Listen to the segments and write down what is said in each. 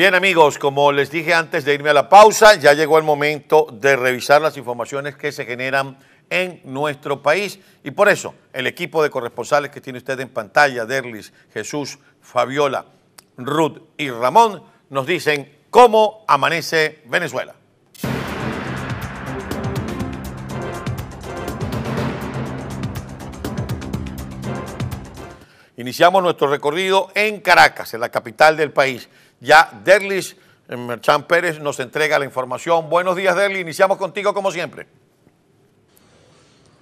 Bien amigos, como les dije antes de irme a la pausa, ya llegó el momento de revisar las informaciones que se generan en nuestro país y por eso el equipo de corresponsales que tiene usted en pantalla, Derlis, Jesús, Fabiola, Ruth y Ramón, nos dicen cómo amanece Venezuela. Iniciamos nuestro recorrido en Caracas, en la capital del país ya Derlis Merchan em, Pérez nos entrega la información. Buenos días, Derlis. Iniciamos contigo como siempre.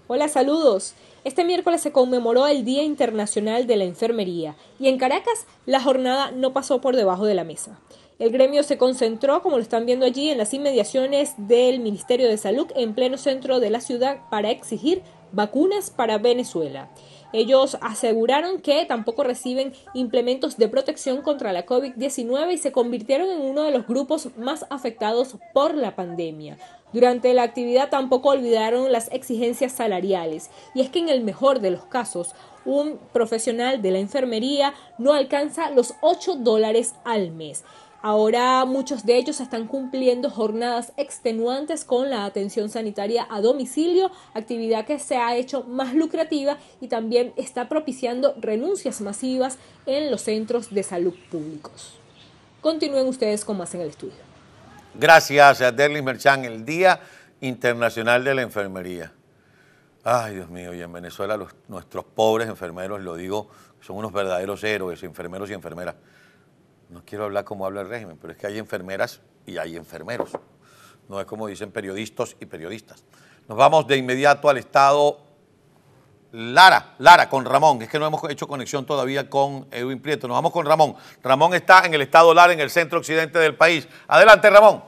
Hola, saludos. Este miércoles se conmemoró el Día Internacional de la Enfermería y en Caracas la jornada no pasó por debajo de la mesa. El gremio se concentró, como lo están viendo allí, en las inmediaciones del Ministerio de Salud en pleno centro de la ciudad para exigir vacunas para Venezuela. Ellos aseguraron que tampoco reciben implementos de protección contra la COVID-19 y se convirtieron en uno de los grupos más afectados por la pandemia. Durante la actividad tampoco olvidaron las exigencias salariales, y es que en el mejor de los casos, un profesional de la enfermería no alcanza los 8 dólares al mes. Ahora muchos de ellos están cumpliendo jornadas extenuantes con la atención sanitaria a domicilio, actividad que se ha hecho más lucrativa y también está propiciando renuncias masivas en los centros de salud públicos. Continúen ustedes con más en el estudio. Gracias a Derlis Merchan, el Día Internacional de la Enfermería. Ay, Dios mío, y en Venezuela los, nuestros pobres enfermeros, lo digo, son unos verdaderos héroes, enfermeros y enfermeras no quiero hablar como habla el régimen, pero es que hay enfermeras y hay enfermeros. No es como dicen periodistas y periodistas. Nos vamos de inmediato al estado Lara, Lara, con Ramón. Es que no hemos hecho conexión todavía con Edwin Prieto. Nos vamos con Ramón. Ramón está en el estado Lara, en el centro occidente del país. Adelante, Ramón.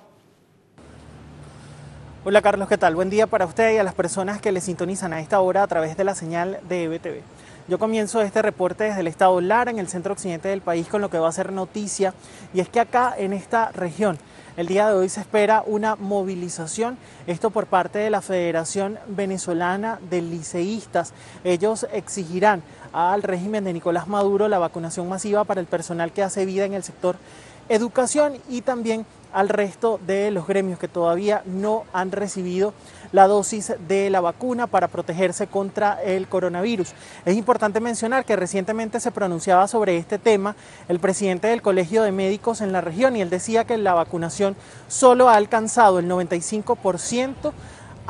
Hola Carlos, ¿qué tal? Buen día para usted y a las personas que le sintonizan a esta hora a través de la señal de EBTV. Yo comienzo este reporte desde el estado Lara, en el centro occidente del país, con lo que va a ser noticia. Y es que acá, en esta región, el día de hoy se espera una movilización, esto por parte de la Federación Venezolana de Liceístas. Ellos exigirán al régimen de Nicolás Maduro la vacunación masiva para el personal que hace vida en el sector educación y también al resto de los gremios que todavía no han recibido la dosis de la vacuna para protegerse contra el coronavirus. Es importante mencionar que recientemente se pronunciaba sobre este tema el presidente del Colegio de Médicos en la región y él decía que la vacunación solo ha alcanzado el 95%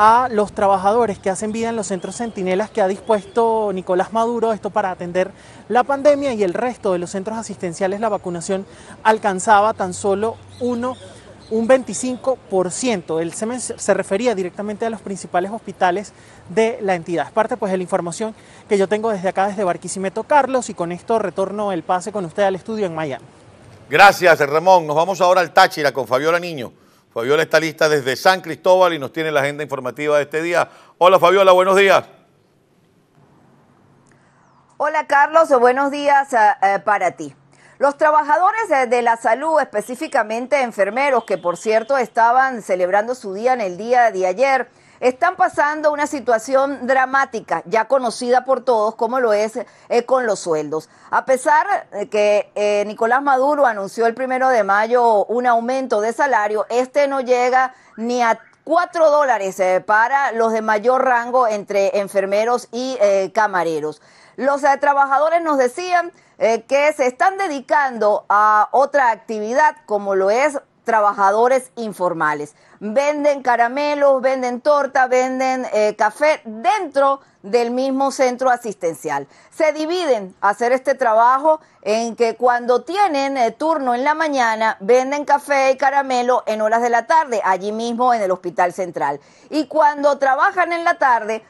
a los trabajadores que hacen vida en los centros centinelas que ha dispuesto Nicolás Maduro, esto para atender la pandemia y el resto de los centros asistenciales la vacunación alcanzaba tan solo uno, un 25%. Él se, se refería directamente a los principales hospitales de la entidad. Es parte pues de la información que yo tengo desde acá, desde Barquisimeto, Carlos, y con esto retorno el pase con usted al estudio en Miami. Gracias, Ramón. Nos vamos ahora al Táchira con Fabiola Niño. Fabiola está lista desde San Cristóbal y nos tiene la agenda informativa de este día. Hola Fabiola, buenos días. Hola Carlos, buenos días eh, eh, para ti. Los trabajadores de la salud, específicamente enfermeros, que por cierto estaban celebrando su día en el día de ayer, están pasando una situación dramática, ya conocida por todos, como lo es eh, con los sueldos. A pesar de que eh, Nicolás Maduro anunció el primero de mayo un aumento de salario, este no llega ni a cuatro dólares eh, para los de mayor rango entre enfermeros y camareros. Los trabajadores nos decían que se están dedicando a otra actividad como lo es trabajadores informales. Venden caramelos, venden torta, venden eh, café dentro del mismo centro asistencial. Se dividen a hacer este trabajo en que cuando tienen eh, turno en la mañana, venden café y caramelo en horas de la tarde, allí mismo en el hospital central. Y cuando trabajan en la tarde,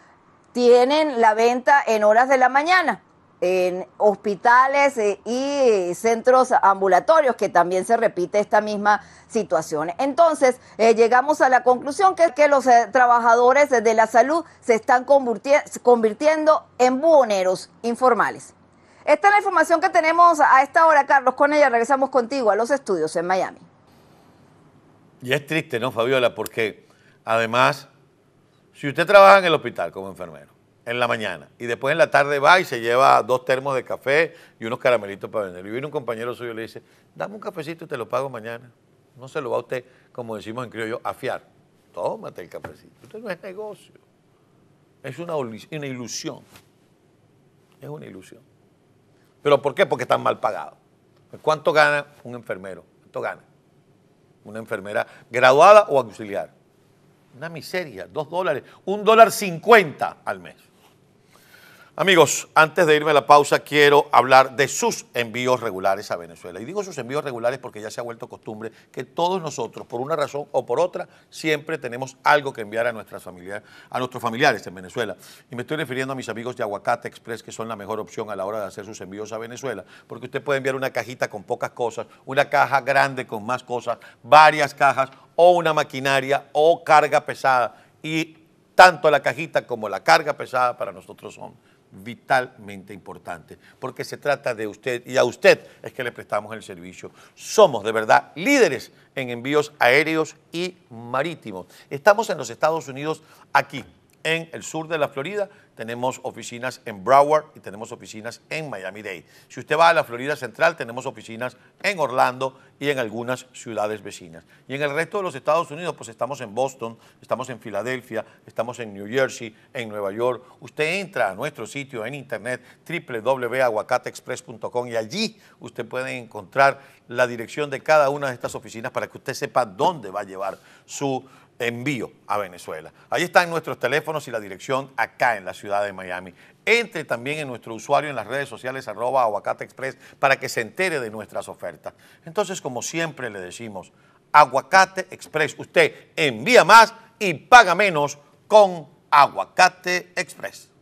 tienen la venta en horas de la mañana en hospitales eh, y eh, centros ambulatorios, que también se repite esta misma situación. Entonces, eh, llegamos a la conclusión que, que los trabajadores de la salud se están convirtiendo en buhoneros informales. Esta es la información que tenemos a esta hora, Carlos. Con ella regresamos contigo a los estudios en Miami. Y es triste, ¿no, Fabiola? Porque además, si usted trabaja en el hospital como enfermero, en la mañana. Y después en la tarde va y se lleva dos termos de café y unos caramelitos para vender. Y viene un compañero suyo y le dice, dame un cafecito y te lo pago mañana. No se lo va a usted, como decimos en criollo, a fiar. Tómate el cafecito. Esto no es negocio. Es una, una ilusión. Es una ilusión. ¿Pero por qué? Porque están mal pagados. ¿Cuánto gana un enfermero? ¿Cuánto gana? Una enfermera graduada o auxiliar. Una miseria, dos dólares, un dólar cincuenta al mes. Amigos, antes de irme a la pausa, quiero hablar de sus envíos regulares a Venezuela. Y digo sus envíos regulares porque ya se ha vuelto costumbre que todos nosotros, por una razón o por otra, siempre tenemos algo que enviar a, nuestras familia, a nuestros familiares en Venezuela. Y me estoy refiriendo a mis amigos de Aguacate Express, que son la mejor opción a la hora de hacer sus envíos a Venezuela, porque usted puede enviar una cajita con pocas cosas, una caja grande con más cosas, varias cajas, o una maquinaria, o carga pesada. Y tanto la cajita como la carga pesada para nosotros son vitalmente importante, porque se trata de usted y a usted es que le prestamos el servicio. Somos de verdad líderes en envíos aéreos y marítimos. Estamos en los Estados Unidos aquí, en el sur de la Florida, tenemos oficinas en Broward y tenemos oficinas en Miami-Dade. Si usted va a la Florida Central, tenemos oficinas en Orlando y en algunas ciudades vecinas. Y en el resto de los Estados Unidos, pues estamos en Boston, estamos en Filadelfia, estamos en New Jersey, en Nueva York. Usted entra a nuestro sitio en internet www.aguacatexpress.com y allí usted puede encontrar la dirección de cada una de estas oficinas para que usted sepa dónde va a llevar su envío a Venezuela. Ahí están nuestros teléfonos y la dirección acá en la ciudad de Miami. Entre también en nuestro usuario en las redes sociales arroba aguacate express para que se entere de nuestras ofertas. Entonces, como siempre le decimos, aguacate express, usted envía más y paga menos con aguacate express.